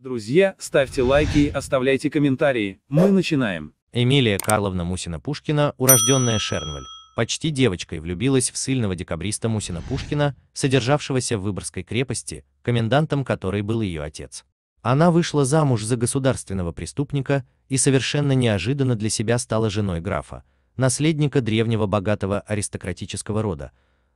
Друзья, ставьте лайки и оставляйте комментарии. Мы начинаем. Эмилия Карловна Мусина-Пушкина, урожденная Шернваль, почти девочкой влюбилась в сильного декабриста Мусина-Пушкина, содержавшегося в Выборгской крепости, комендантом которой был ее отец. Она вышла замуж за государственного преступника и совершенно неожиданно для себя стала женой графа, наследника древнего богатого аристократического рода.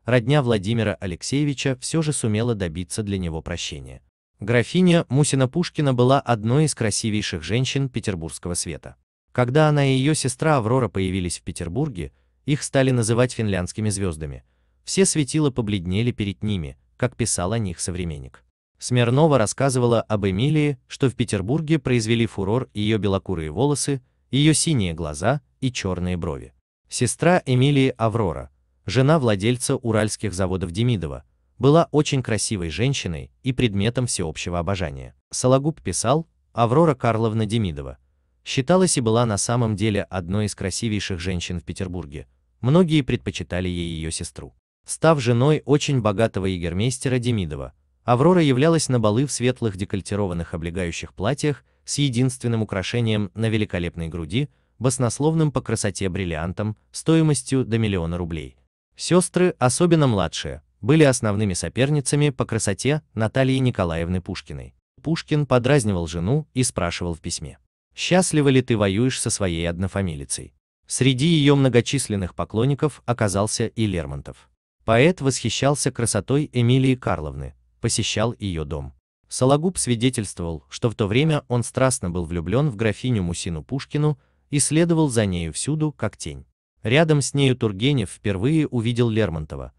Родня Владимира Алексеевича все же сумела добиться для него прощения. Графиня Мусина-Пушкина была одной из красивейших женщин петербургского света. Когда она и ее сестра Аврора появились в Петербурге, их стали называть финляндскими звездами. Все светила побледнели перед ними, как писал о них современник. Смирнова рассказывала об Эмилии, что в Петербурге произвели фурор ее белокурые волосы, ее синие глаза и черные брови. Сестра Эмилии Аврора, жена владельца уральских заводов Демидова, была очень красивой женщиной и предметом всеобщего обожания. Сологуб писал, Аврора Карловна Демидова считалась и была на самом деле одной из красивейших женщин в Петербурге, многие предпочитали ей ее сестру. Став женой очень богатого егермейстера Демидова, Аврора являлась на балы в светлых декольтированных облегающих платьях с единственным украшением на великолепной груди, баснословным по красоте бриллиантом, стоимостью до миллиона рублей. Сестры, особенно младшая, были основными соперницами по красоте Натальи Николаевны Пушкиной. Пушкин подразнивал жену и спрашивал в письме, «Счастлива ли ты воюешь со своей однофамилицей?» Среди ее многочисленных поклонников оказался и Лермонтов. Поэт восхищался красотой Эмилии Карловны, посещал ее дом. Сологуб свидетельствовал, что в то время он страстно был влюблен в графиню Мусину Пушкину и следовал за нею всюду, как тень. Рядом с нею Тургенев впервые увидел Лермонтова,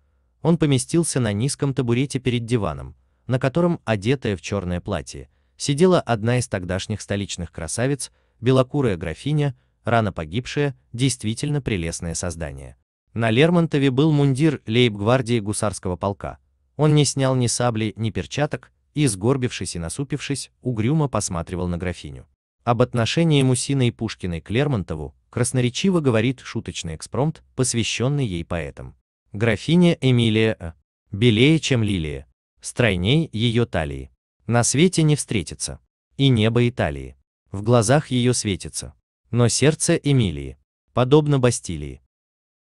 он поместился на низком табурете перед диваном, на котором, одетая в черное платье, сидела одна из тогдашних столичных красавиц, белокурая графиня, рано погибшая, действительно прелестное создание. На Лермонтове был мундир лейб-гвардии гусарского полка. Он не снял ни сабли, ни перчаток, и, сгорбившись и насупившись, угрюмо посматривал на графиню. Об отношении Мусиной Пушкиной к Лермонтову красноречиво говорит шуточный экспромт, посвященный ей поэтам графиня Эмилия А. Белее, чем лилия, стройней ее талии. На свете не встретится. И небо Италии. В глазах ее светится. Но сердце Эмилии. Подобно Бастилии.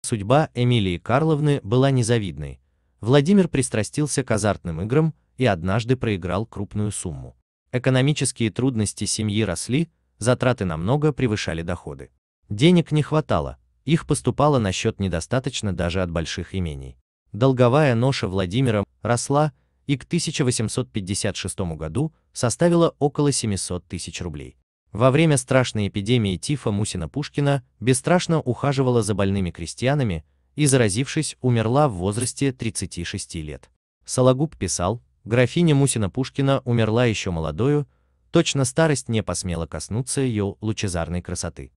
Судьба Эмилии Карловны была незавидной. Владимир пристрастился к азартным играм и однажды проиграл крупную сумму. Экономические трудности семьи росли, затраты намного превышали доходы. Денег не хватало, их поступало на счет недостаточно даже от больших имений. Долговая ноша Владимира росла и к 1856 году составила около 700 тысяч рублей. Во время страшной эпидемии тифа Мусина-Пушкина бесстрашно ухаживала за больными крестьянами и, заразившись, умерла в возрасте 36 лет. Сологуб писал, графиня Мусина-Пушкина умерла еще молодою, точно старость не посмела коснуться ее лучезарной красоты.